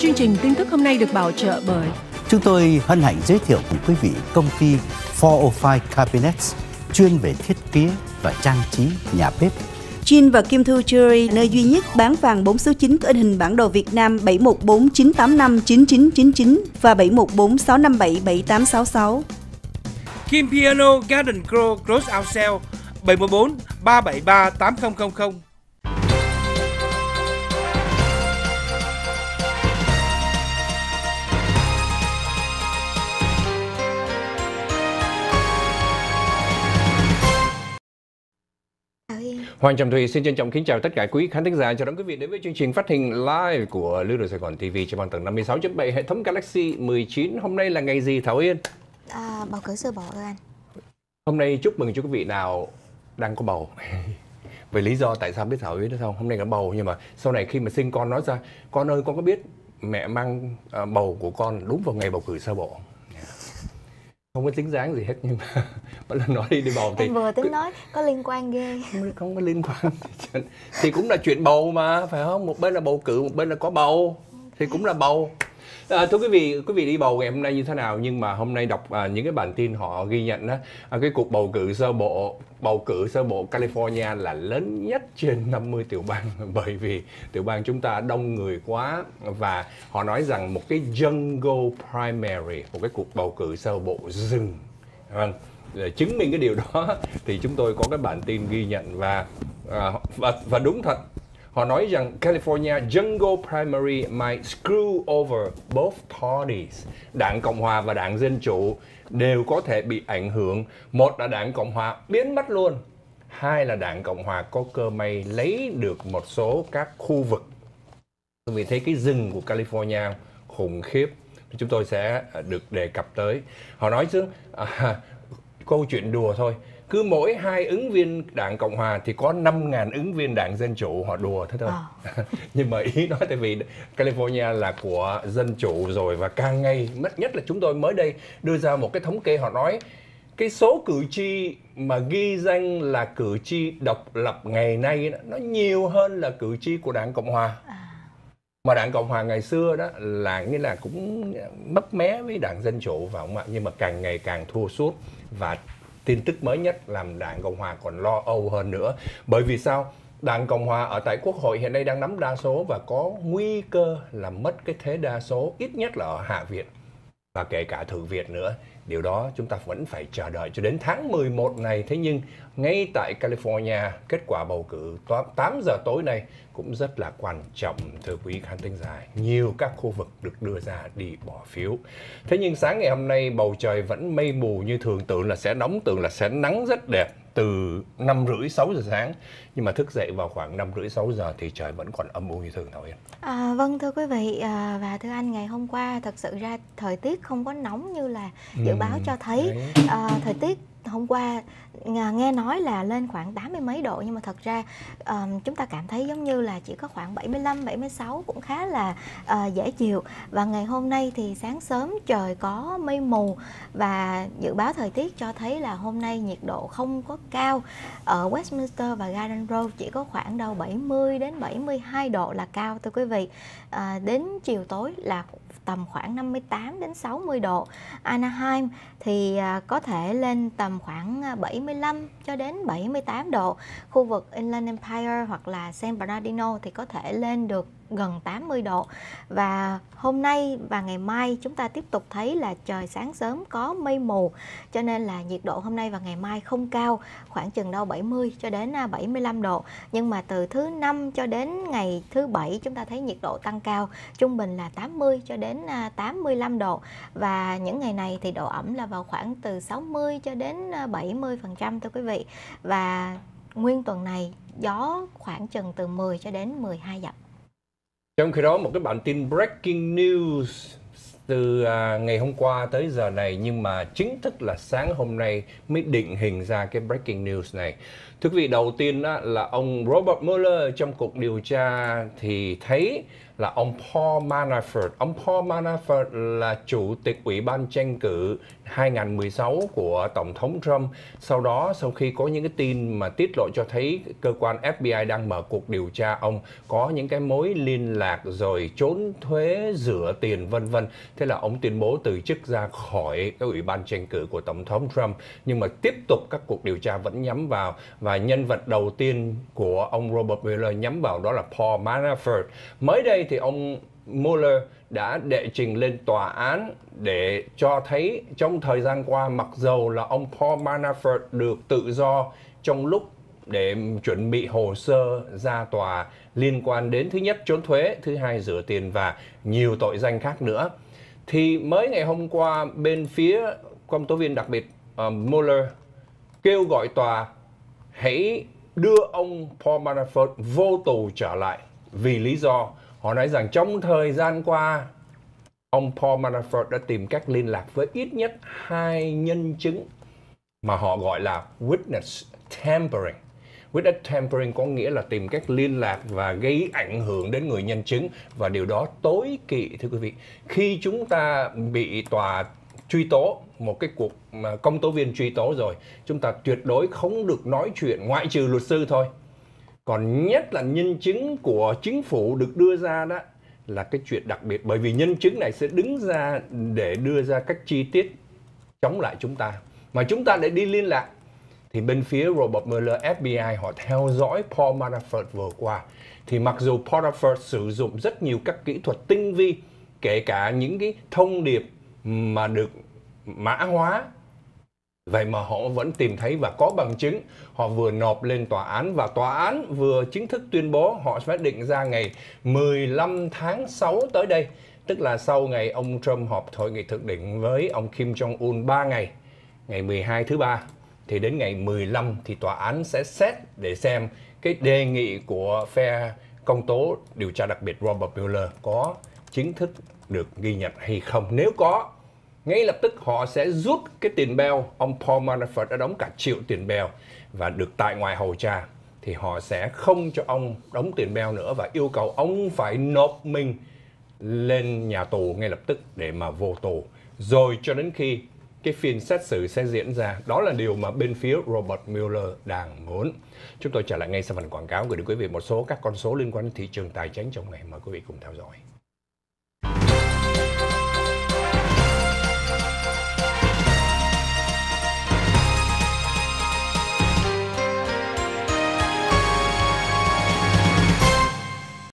Chương trình tin tức hôm nay được bảo trợ bởi Chúng tôi hân hạnh giới thiệu cùng quý vị công ty 405 Cabinets chuyên về thiết kế và trang trí nhà bếp. Jin và Kim Thư Jewelry, nơi duy nhất bán vàng 4 số 9 có in hình bản đồ Việt Nam 7149859999 và 7146577866. Kim Piano Garden Grow Close Out Sale 714 373 8000 Hoàng Trầm Thùy xin trân trọng kính chào tất cả quý khán thính giả. Chào đón quý vị đến với chương trình phát hình live của Lưu Đồ Sài Gòn TV trên bằng tầng 56.7 hệ thống Galaxy 19. Hôm nay là ngày gì Thảo Yên? À, bầu cử sơ bộ rồi anh. Hôm nay chúc mừng cho quý vị nào đang có bầu. Về lý do tại sao biết Thảo Yên đó không? Hôm nay có bầu nhưng mà sau này khi mà sinh con nói ra, con ơi con có biết mẹ mang à, bầu của con đúng vào ngày bầu cử sơ bộ không? không có tính dáng gì hết nhưng mà mỗi lần nói đi đi bầu thì em vừa tính nói có liên quan ghê không có liên quan thì cũng là chuyện bầu mà phải không một bên là bầu cử một bên là có bầu thì cũng là bầu À, thưa quý vị, quý vị đi bầu ngày hôm nay như thế nào? Nhưng mà hôm nay đọc à, những cái bản tin họ ghi nhận á, à, cái cuộc bầu cử sơ bộ bầu cử sơ bộ California là lớn nhất trên 50 tiểu bang bởi vì tiểu bang chúng ta đông người quá và họ nói rằng một cái jungle primary, một cái cuộc bầu cử sơ bộ rừng. Vâng. Để chứng minh cái điều đó thì chúng tôi có cái bản tin ghi nhận và à, và, và đúng thật Họ nói rằng California jungle primary might screw over both parties. Đảng Cộng hòa và đảng Dân chủ đều có thể bị ảnh hưởng. Một là đảng Cộng hòa biến mất luôn. Hai là đảng Cộng hòa có cơ may lấy được một số các khu vực. Vì thế cái rừng của California khủng khiếp chúng tôi sẽ à, được đề cập tới. Họ nói chứ à, câu chuyện đùa thôi cứ mỗi hai ứng viên đảng cộng hòa thì có 5.000 ứng viên đảng dân chủ họ đùa thế thôi à. nhưng mà ý nói tại vì california là của dân chủ rồi và càng ngày mất nhất là chúng tôi mới đây đưa ra một cái thống kê họ nói cái số cử tri mà ghi danh là cử tri độc lập ngày nay nó nhiều hơn là cử tri của đảng cộng hòa à. mà đảng cộng hòa ngày xưa đó là nghĩa là cũng mất mé với đảng dân chủ và không ạ nhưng mà càng ngày càng thua suốt và tin tức mới nhất làm Đảng Cộng Hòa còn lo âu hơn nữa. Bởi vì sao? Đảng Cộng Hòa ở tại Quốc hội hiện nay đang nắm đa số và có nguy cơ là mất cái thế đa số ít nhất là ở Hạ viện và kể cả Thượng viện nữa. Điều đó chúng ta vẫn phải chờ đợi cho đến tháng 11 này. Thế nhưng ngay tại California, kết quả bầu cử 8 giờ tối nay cũng rất là quan trọng thưa quý khán thính giả. Nhiều các khu vực được đưa ra đi bỏ phiếu. Thế nhưng sáng ngày hôm nay bầu trời vẫn mây mù như thường tưởng là sẽ nóng, tưởng là sẽ nắng rất đẹp từ năm rưỡi sáu giờ sáng nhưng mà thức dậy vào khoảng năm rưỡi sáu giờ thì trời vẫn còn âm u như thường Thảo Yên. À, vâng thưa quý vị à, và thưa anh ngày hôm qua thật sự ra thời tiết không có nóng như là dự ừ, báo ừ, cho thấy à, thời tiết hôm qua nghe nói là lên khoảng 80 mấy độ nhưng mà thật ra um, chúng ta cảm thấy giống như là chỉ có khoảng 75 76 cũng khá là uh, dễ chịu và ngày hôm nay thì sáng sớm trời có mây mù và dự báo thời tiết cho thấy là hôm nay nhiệt độ không có cao ở Westminster và Garden Road chỉ có khoảng đâu 70 đến 72 độ là cao thưa quý vị à, đến chiều tối là tầm khoảng 58 đến 60 độ. Anaheim thì à, có thể lên tầm khoảng 75 à, cho đến 78 độ. Khu vực Inland Empire hoặc là San Bernardino thì có thể lên được gần 80 độ và hôm nay và ngày mai chúng ta tiếp tục thấy là trời sáng sớm có mây mù cho nên là nhiệt độ hôm nay và ngày mai không cao khoảng chừng đâu 70 cho đến 75 à, độ nhưng mà từ thứ năm cho đến ngày thứ bảy chúng ta thấy nhiệt độ tăng cao trung bình là 80 cho đến 85 à, độ và những ngày này thì độ ẩm là vào khoảng từ 60 cho đến 70 à, phần trăm thưa quý vị và nguyên tuần này gió khoảng chừng từ 10 cho đến 12 dặm trong khi đó một cái bản tin breaking news từ à, ngày hôm qua tới giờ này nhưng mà chính thức là sáng hôm nay mới định hình ra cái breaking news này. Thưa quý vị, đầu tiên đó là ông Robert Mueller trong cuộc điều tra thì thấy là ông Paul Manafort. Ông Paul Manafort là chủ tịch ủy ban tranh cử 2016 của Tổng thống Trump. Sau đó, sau khi có những cái tin mà tiết lộ cho thấy cơ quan FBI đang mở cuộc điều tra ông có những cái mối liên lạc rồi trốn thuế, rửa tiền vân vân. Thế là ông tuyên bố từ chức ra khỏi cái ủy ban tranh cử của Tổng thống Trump. Nhưng mà tiếp tục các cuộc điều tra vẫn nhắm vào và nhân vật đầu tiên của ông Robert Mueller nhắm vào đó là Paul Manafort. Mới đây thì ông Mueller đã đệ trình lên tòa án để cho thấy trong thời gian qua mặc dầu là ông Paul Manafort được tự do trong lúc để chuẩn bị hồ sơ ra tòa liên quan đến thứ nhất trốn thuế, thứ hai rửa tiền và nhiều tội danh khác nữa. Thì mới ngày hôm qua bên phía công tố viên đặc biệt uh, Mueller kêu gọi tòa hãy đưa ông Paul Manafort vô tù trở lại vì lý do Họ nói rằng trong thời gian qua, ông Paul Manafort đã tìm cách liên lạc với ít nhất hai nhân chứng mà họ gọi là witness tampering. Witness tampering có nghĩa là tìm cách liên lạc và gây ảnh hưởng đến người nhân chứng và điều đó tối kỵ thưa quý vị. Khi chúng ta bị tòa truy tố một cái cuộc công tố viên truy tố rồi chúng ta tuyệt đối không được nói chuyện ngoại trừ luật sư thôi còn nhất là nhân chứng của chính phủ được đưa ra đó là cái chuyện đặc biệt bởi vì nhân chứng này sẽ đứng ra để đưa ra các chi tiết chống lại chúng ta mà chúng ta để đi liên lạc thì bên phía Robert Mueller FBI họ theo dõi Paul Manafort vừa qua thì mặc dù Paul Manafort sử dụng rất nhiều các kỹ thuật tinh vi kể cả những cái thông điệp mà được mã hóa Vậy mà họ vẫn tìm thấy và có bằng chứng. Họ vừa nộp lên tòa án và tòa án vừa chính thức tuyên bố họ sẽ định ra ngày 15 tháng 6 tới đây. Tức là sau ngày ông Trump họp hội nghị thượng đỉnh với ông Kim Jong-un 3 ngày, ngày 12 thứ ba thì đến ngày 15 thì tòa án sẽ xét để xem cái đề nghị của phe công tố điều tra đặc biệt Robert Mueller có chính thức được ghi nhận hay không. Nếu có ngay lập tức họ sẽ rút cái tiền bèo ông Paul Manafort đã đóng cả triệu tiền bèo và được tại ngoài hầu tra thì họ sẽ không cho ông đóng tiền bèo nữa và yêu cầu ông phải nộp mình lên nhà tù ngay lập tức để mà vô tù rồi cho đến khi cái phiên xét xử sẽ diễn ra đó là điều mà bên phía Robert Mueller đang muốn chúng tôi trở lại ngay sau phần quảng cáo gửi đến quý vị một số các con số liên quan đến thị trường tài chính trong ngày mời quý vị cùng theo dõi